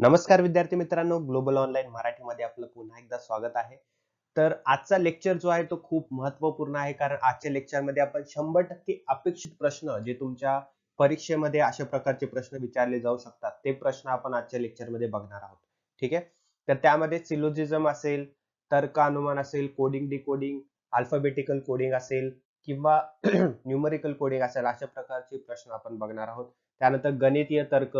नमस्कार विद्यार्थी मित्रांनो ग्लोबल ऑनलाईन मराठीमध्ये आपलं पुन्हा एकदा स्वागत आहे तर आजचा लेक्चर जो आहे तो खूप महत्वपूर्ण आहे कारण आजच्या लेक्चरमध्ये आपण शंभर टक्के अपेक्षित प्रश्न जे तुमच्या परीक्षेमध्ये अशा प्रकारचे प्रश्न विचारले जाऊ शकतात ते प्रश्न आपण आजच्या लेक्चरमध्ये बघणार आहोत ठीक आहे तर त्यामध्ये सिलोजिझम असेल तर्क अनुमान असेल कोडिंग डिकोडिंग अल्फाबेटिकल कोडिंग असेल किंवा न्यूमरिकल कोडिंग असेल अशा प्रकारचे प्रश्न आपण बघणार आहोत त्यानंतर गणितीय तर्क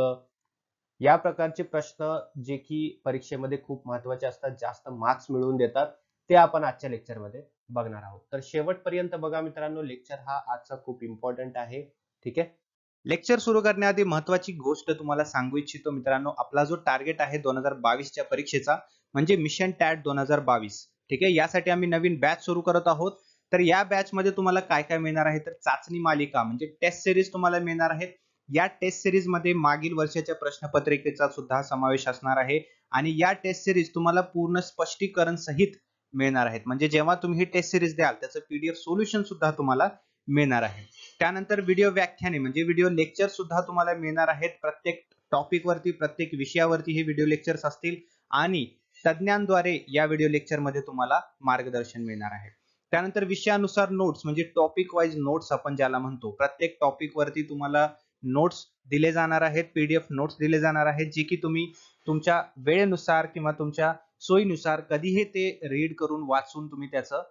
या प्रकारचे प्रश्न जे की परीक्षेमध्ये खूप महत्वाचे असतात जास्त मार्क्स मिळवून देतात ते आपण आजच्या लेक्चरमध्ये बघणार आहोत तर शेवटपर्यंत बघा मित्रांनो लेक्चर हा आजचा खूप इम्पॉर्टंट आहे ठीक आहे लेक्चर सुरू करण्याआधी महत्वाची गोष्ट तुम्हाला सांगू इच्छितो मित्रांनो आपला जो टार्गेट आहे दोन हजार बावीसच्या परीक्षेचा म्हणजे मिशन टॅट दोन हजार बावीस ठीक आहे यासाठी आम्ही नवीन बॅच सुरू करत आहोत तर या बॅच मध्ये तुम्हाला काय काय मिळणार आहे तर चाचणी मालिका म्हणजे टेस्ट सिरीज तुम्हाला मिळणार आहेत या टेस्ट सिरीजमध्ये मागील वर्षाच्या प्रश्नपत्रिकेचा सुद्धा समावेश असणार आहे आणि या टेस्ट सिरीज तुम्हाला पूर्ण स्पष्टीकरण सहित मिळणार आहेत म्हणजे जेव्हा तुम्ही ही टेस्ट सिरीज द्याल त्याचं पीडीएफ सोल्युशन सुद्धा तुम्हाला मिळणार आहे त्यानंतर व्हिडिओ व्याख्याने म्हणजे व्हिडिओ लेक्चर सुद्धा तुम्हाला मिळणार आहेत प्रत्येक टॉपिकवरती प्रत्येक विषयावरती हे व्हिडिओ लेक्चर्स असतील आणि तज्ञांद्वारे या व्हिडिओ लेक्चरमध्ये तुम्हाला मार्गदर्शन मिळणार आहे त्यानंतर विषयानुसार नोट्स म्हणजे टॉपिक वाईज नोट्स आपण ज्याला म्हणतो प्रत्येक टॉपिकवरती तुम्हाला नोट्स दिले जाणार आहेत पीडीएफ नोट्स दिले जाणार आहेत जे की तुम्ही तुमच्या वेळेनुसार किंवा तुमच्या सोयीनुसार कधीही ते रीड करून वाचून तुम्ही त्याचा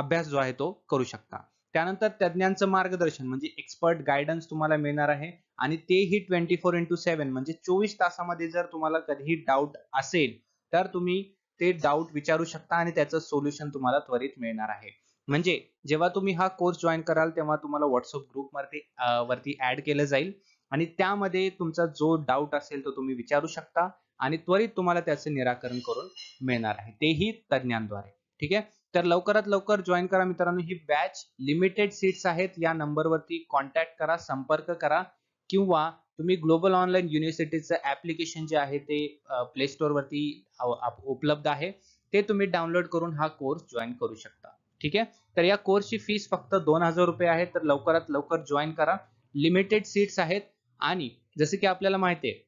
अभ्यास जो आहे तो करू शकता त्यानंतर तज्ञांचं मार्गदर्शन म्हणजे एक्सपर्ट गायडन्स तुम्हाला मिळणार आहे आणि तेही ट्वेंटी फोर इंटू सेव्हन म्हणजे चोवीस तासामध्ये जर तुम्हाला कधीही डाऊट असेल तर तुम्ही ते डाऊट विचारू शकता आणि त्याचं सोल्युशन तुम्हाला त्वरित मिळणार आहे म्हणजे जेव्हा तुम्ही हा कोर्स जॉईन कराल तेव्हा तुम्हाला व्हॉट्सअप ग्रुपवरती वरती ऍड केलं जाईल आणि त्यामध्ये तुमचा जो डाऊट असेल तो तुम्ही विचारू शकता आणि त्वरित तुम्हाला त्याचे निराकरण करून मिळणार आहे तेही तज्ञांद्वारे ठीक आहे तर लवकरात लवकर जॉईन करा मित्रांनो ही बॅच लिमिटेड सीट्स आहेत या नंबरवरती कॉन्टॅक्ट करा संपर्क करा किंवा तुम्ही ग्लोबल ऑनलाईन युनिव्हर्सिटीचं ऍप्लिकेशन जे आहे ते प्ले स्टोअरवरती उपलब्ध आहे ते तुम्ही डाउनलोड करून हा कोर्स जॉईन करू शकता ठीक आहे तर या कोर्सची फीस फक्त दोन हजार रुपये आहे तर लवकरात लवकर जॉईन करा लिमिटेड सीट्स आहेत आणि जसे की आपल्याला माहिती आहे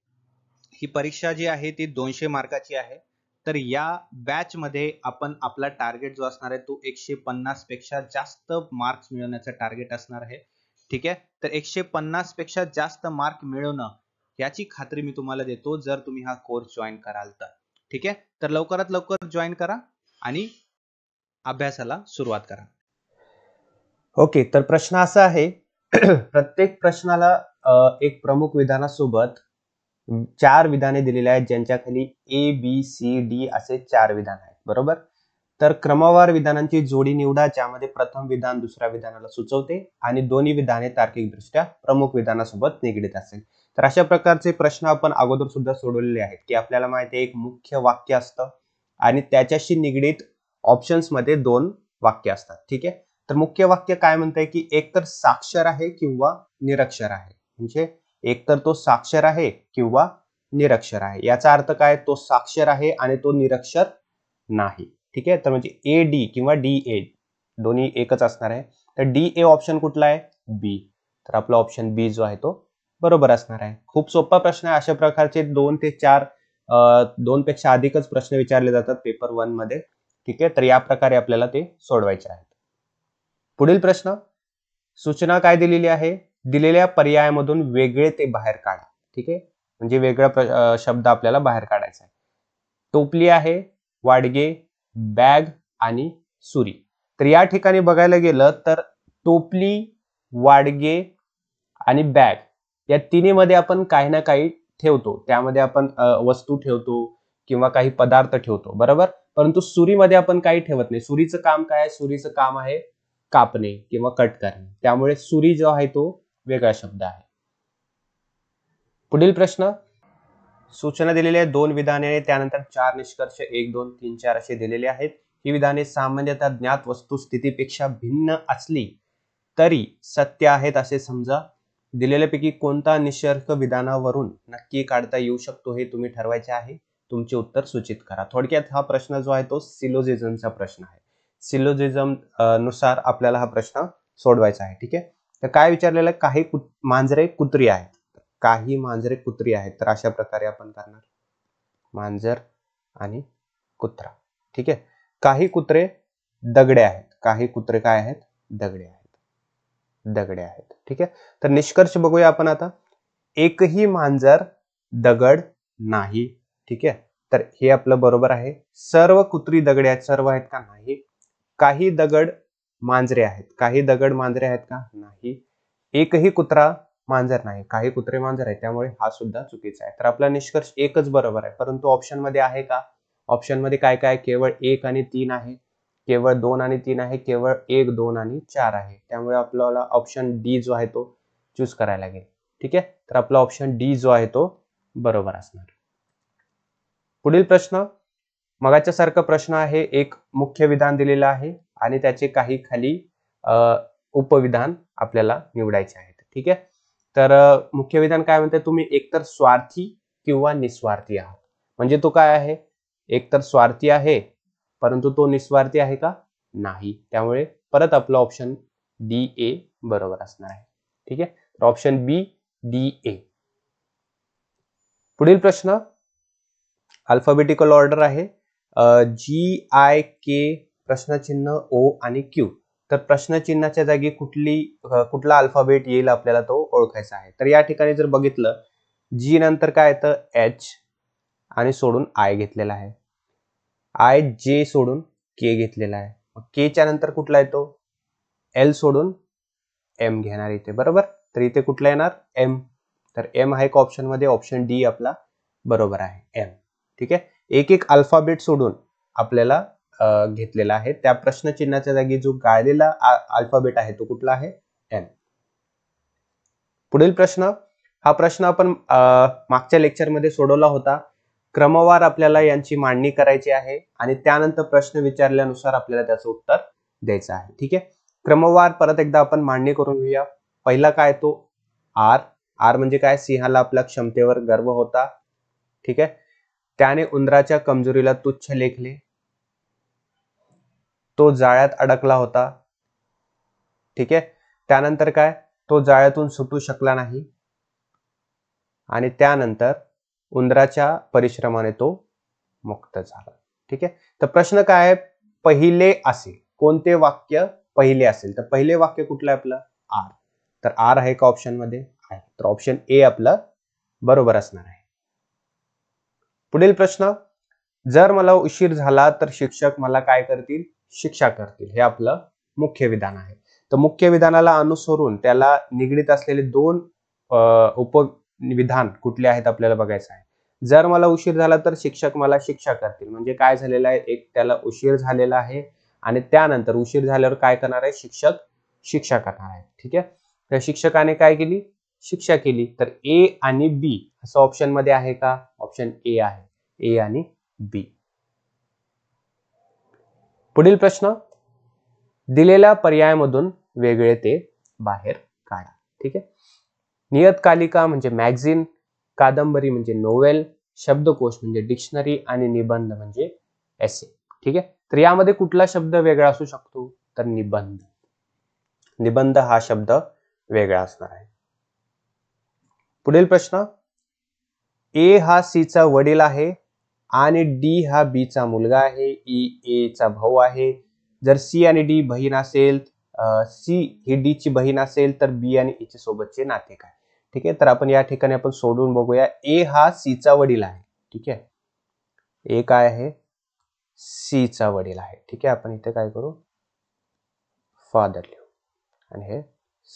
ही परीक्षा जी आहे ती दोनशे मार्काची आहे तर या बॅच मध्ये आपण आपला टार्गेट जो असणार आहे तो एकशे पन्नास पेक्षा जास्त मार्क्स मिळवण्याचा टार्गेट असणार आहे ठीक आहे तर एकशे पन्नास पेक्षा जास्त मार्क मिळवणं याची खात्री मी तुम्हाला देतो जर तुम्ही हा कोर्स जॉईन कराल तर ठीक आहे तर लवकरात लवकर जॉईन करा आणि अभ्यासाला सुरुवात करा ओके तर प्रश्न असा आहे प्रत्येक प्रश्नाला एक प्रमुख विधानासोबत चार विधाने दिलेली आहेत ज्यांच्या खाली ए बी सी डी असे चार विधान आहेत बरोबर तर क्रमवार विधानांची जोडी निवडा ज्यामध्ये प्रथम विधान दुसऱ्या विधानाला सुचवते आणि दोन्ही विधाने तार्किकदृष्ट्या प्रमुख विधानासोबत निगडीत असेल तर अशा प्रकारचे प्रश्न आपण अगोदर सुद्धा सोडवलेले आहेत की आपल्याला माहिती आहे एक मुख्य वाक्य असतं आणि त्याच्याशी निगडीत ऑप्शन्समध्ये दोन वाक्य असतात ठीक आहे तर मुख्य वाक्य काय म्हणतंय की एक तर साक्षर आहे किंवा निरक्षर आहे म्हणजे एक तर तो साक्षर आहे किंवा निरक्षर आहे याचा अर्थ काय तो साक्षर आहे आणि तो निरक्षर नाही ठीक आहे तर म्हणजे ए डी किंवा डी ए दोन्ही एकच असणार आहे तर डी ए ऑप्शन कुठला आहे बी तर आपला ऑप्शन बी जो आहे तो बरोबर असणार आहे खूप सोपा प्रश्न आहे अशा प्रकारचे दोन ते चार दोन पेक्षा अधिकच प्रश्न विचारले जातात पेपर वन मध्ये ठीक आहे तर या प्रकारे आपल्याला ते सोडवायचे आहेत पुढील प्रश्न सूचना काय दिलेली आहे दिलेल्या पर्यायामधून वेगळे ते बाहेर काढा ठीक आहे म्हणजे वेगळा शब्द आपल्याला बाहेर काढायचा आहे टोपली आहे वाडगे बॅग आणि सुरी तर या ठिकाणी बघायला गेलं तर टोपली वाडगे आणि बॅग या तिन्हीमध्ये आपण काही ना काही ठेवतो त्यामध्ये आपण वस्तू ठेवतो किंवा काही पदार्थ ठेवतो बरोबर परंतु सुरीमध्ये आपण काही ठेवत नाही सुरीचं काम काय आहे सुरीचं काम आहे कापणे किंवा कट करणे त्यामुळे सुरी जो आहे तो वेगळा शब्द आहे पुढील प्रश्न सूचना दिलेल्या दोन विधाने त्यानंतर चार निष्कर्ष एक दोन तीन चार असे दिलेले आहेत ही विधाने सामान्यतः ज्ञात वस्तुस्थितीपेक्षा भिन्न असली तरी सत्य आहेत असे समजा दिलेल्यापैकी कोणता निष्कर्ष विधानावरून नक्की काढता येऊ शकतो हे तुम्ही ठरवायचे आहे तुमचे उत्तर सूचित करा थोडक्यात हा प्रश्न जो आहे तो सिलोजिझमचा प्रश्न आहे सिलोजिझम नुसार आपल्याला हा प्रश्न सोडवायचा आहे ठीक आहे तर काय विचारलेलं आहे काही कुत मांजरे कुत्री आहेत काही मांजरे कुत्री आहेत तर अशा प्रकारे आपण करणार मांजर आणि कुत्रा ठीक आहे काही कुत्रे दगडे आहेत काही कुत्रे काय आहेत दगडे आहेत दगडे आहेत ठीक आहे तर निष्कर्ष बघूया आपण आता एकही मांजर दगड नाही ठीक आहे तर हे आपलं बरोबर आहे सर्व कुत्री दगडे आहेत सर्व आहेत का नाही काही दगड मांजरे आहेत काही दगड मांजरे आहेत का नाही एकही कुत्रा मांजर नाही काही कुत्रे मांजर आहेत त्यामुळे हा सुद्धा चुकीचा आहे तर आपला निष्कर्ष एकच बरोबर आहे परंतु ऑप्शन आहे का ऑप्शन मध्ये काय काय केवळ एक आणि तीन आहे केवळ दोन आणि तीन आहे केवळ एक दोन आणि चार आहे त्यामुळे आपल्याला ऑप्शन डी जो आहे तो चूज करायला लागेल ठीक आहे तर आपला ऑप्शन डी जो आहे तो बरोबर असणार पुढील प्रश्न सारखा प्रश्न आहे एक मुख्य विधान दिलेलं आहे आणि त्याचे काही खाली उपविधान आपल्याला निवडायचे आहेत ठीक आहे तर मुख्य विधान काय म्हणते तुम्ही एकतर स्वार्थी किंवा निस्वार्थी आहात म्हणजे तो काय आहे एकतर स्वार्थी आहे परंतु तो निस्वार्थी आहे का नाही त्यामुळे परत आपलं ऑप्शन डी ए बरोबर असणार आहे ठीक आहे ऑप्शन बी डी ए पुढील प्रश्न अल्फाबेटिकल ऑर्डर आहे जी आय के प्रश्नचिन्ह ओ आणि क्यू तर प्रश्नचिन्हाच्या जागी कुठली कुठला अल्फाबेट येईल आपल्याला तो ओळखायचा आहे तर या ठिकाणी जर बघितलं जी नंतर काय येतं एच आणि सोडून आय घेतलेला आहे आय जे सोडून के घेतलेला आहे मग केच्या नंतर कुठला येतो एल सोडून एम घेणार इथे बरोबर तर इथे कुठला येणार एम तर एम हा एक ऑप्शनमध्ये ऑप्शन डी आपला बरोबर आहे एम ठीक आहे एक एक अल्फाबेट सोडून आपल्याला घेतलेला आहे त्या प्रश्नचिन्हाच्या जागी जो गाळलेला अल्फाबेट आहे तो कुठला आहे एन पुढील प्रश्न हा प्रश्न आपण मागच्या लेक्चरमध्ये सोडवला होता क्रमवार आपल्याला यांची मांडणी करायची आहे आणि त्यानंतर प्रश्न विचारल्यानुसार आपल्याला त्याचं उत्तर द्यायचं आहे ठीक आहे क्रमवार परत एकदा आपण मांडणी करून घेऊया पहिला काय तो आर आर म्हणजे काय सिंहाला आपल्या क्षमतेवर गर्व होता ठीक आहे त्याने उंदराच्या कमजोरीला तुच्छ लेखले तो जाळ्यात अडकला होता ठीक आहे त्यानंतर काय तो जाळ्यातून सुटू शकला नाही आणि त्यानंतर उंदराच्या परिश्रमाने तो मुक्त झाला ठीक आहे तर प्रश्न काय आहे पहिले असेल कोणते वाक्य पहिले असेल तर पहिले वाक्य कुठलं आहे आपलं आर तर आर आहे का ऑप्शनमध्ये आहे तर ऑप्शन ए आपलं बरोबर असणार आहे पुढील प्रश्न जर मला उशीर झाला तर शिक्षक मला काय करतील शिक्षा करतील हे आपलं मुख्य विधान आहे तर मुख्य विधानाला अनुसरून त्याला निगडीत असलेले दोन उपविधान कुठले आहेत आपल्याला बघायचं आहे जर मला उशीर झाला तर शिक्षक मला शिक्षा करतील म्हणजे काय झालेलं आहे एक त्याला उशीर झालेला आहे आणि त्यानंतर उशीर झाल्यावर काय करणार आहे शिक्षक शिक्षा करणार आहे ठीक आहे तर शिक्षकाने काय केली शिक्षा केली तर ए आणि बी असं ऑप्शन मध्ये आहे का ऑप्शन ए आहे ए आणि बी पुढील प्रश्न दिलेल्या पर्यायामधून वेगळे ते बाहेर काढा ठीक आहे नियतकालिका म्हणजे मॅगझिन कादंबरी म्हणजे नोवेल शब्दकोश म्हणजे डिक्शनरी आणि निबंध म्हणजे एसे ठीक आहे तर यामध्ये कुठला शब्द वेगळा असू शकतो तर निबंध निबंध हा शब्द वेगळा असणार आहे पुढील प्रश्न ए हा सीचा वडील आहे आणि डी हा बीचा मुलगा आहे ई e, एचा भाऊ आहे जर सी आणि डी बहीण असेल सी ही डी ची बहीण असेल तर बी आणि e चे सोबतचे नाते काय ठीक आहे तर आपण या ठिकाणी आपण सोडून बघूया ए हा सीचा वडील आहे ठीक आहे ए काय आहे सीचा वडील आहे ठीक आहे आपण इथे काय करू फादर लिहू आणि हे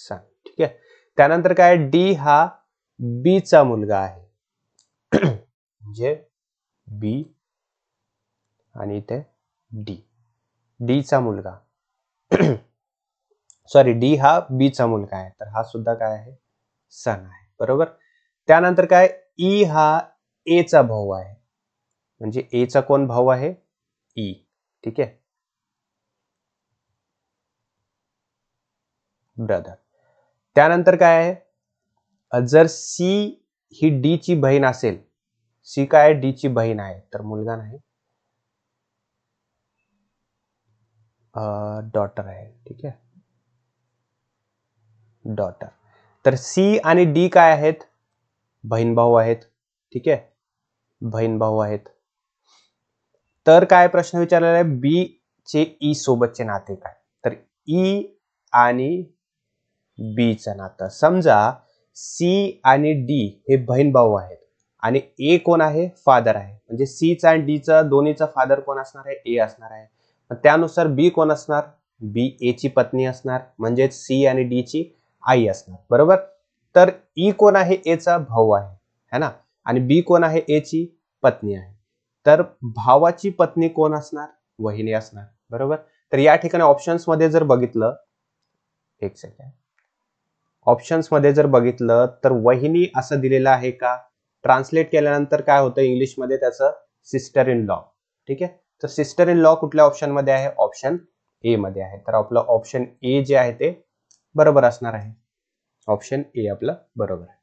सन ठीक आहे त्यानंतर काय डी हा बीचा मुलगा आहे म्हणजे बी आणि इथे डी चा मुलगा सॉरी डी हा बीचा मुलगा आहे तर हा सुद्धा काय आहे सन आहे बरोबर त्यानंतर काय ई e हा चा भाऊ आहे म्हणजे एचा कोण भाऊ आहे ई e. ठीक आहे ब्रदर त्यानंतर काय आहे जर सी ही डी ची बहीण असेल सी काय डी ची बहीण आहे तर मुलगा नाही डॉटर आहे ठीक आहे डॉटर तर सी आणि डी काय आहेत बहीण भाऊ आहेत ठीक आहे बहीण भाऊ आहेत तर काय प्रश्न विचारलेला आहे बी चे ई सोबतचे नाते काय तर ई आणि बी बीचं नातं समजा सी आणि डी हे बहीण भाऊ आहेत आणि ए कोण आहे फादर आहे म्हणजे सीचा अँड डीचा दोन्हीचा फादर कोण असणार आहे ए असणार आहे त्यानुसार बी कोण असणार बी ए ची पत्नी असणार म्हणजेच सी आणि डी ची आई असणार बरोबर तर ई e कोण आहे एचा भाऊ आहे है ना आणि बी कोण आहे ए ची पत्नी आहे तर भावाची पत्नी कोण असणार वहिनी असणार बरोबर तर या ठिकाणी ऑप्शन्स मध्ये जर बघितलं एक सेकंड ऑप्शन्स मध्ये जर बघितलं तर वहिनी असं दिलेलं आहे का ट्रान्सलेट केल्यानंतर काय होतं इंग्लिशमध्ये त्याचं सिस्टर इन लॉ ठीक आहे तर सिस्टर इन लॉ कुठल्या ऑप्शनमध्ये आहे ऑप्शन ए मध्ये आहे तर आपलं ऑप्शन ए जे आहे ते बरोबर असणार आहे ऑप्शन ए आपलं बरोबर आहे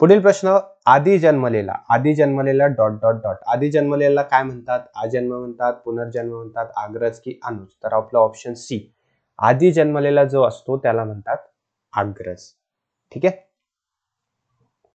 पुढील प्रश्न आधी जन्मलेला आधी जन्मलेला डॉट डॉट डॉट आधी जन्मलेला काय म्हणतात आजन्म म्हणतात पुनर्जन्म म्हणतात आग्रज की अनुज तर आपलं ऑप्शन सी आधी जन्मलेला जो असतो त्याला म्हणतात आग्रज ठीक आहे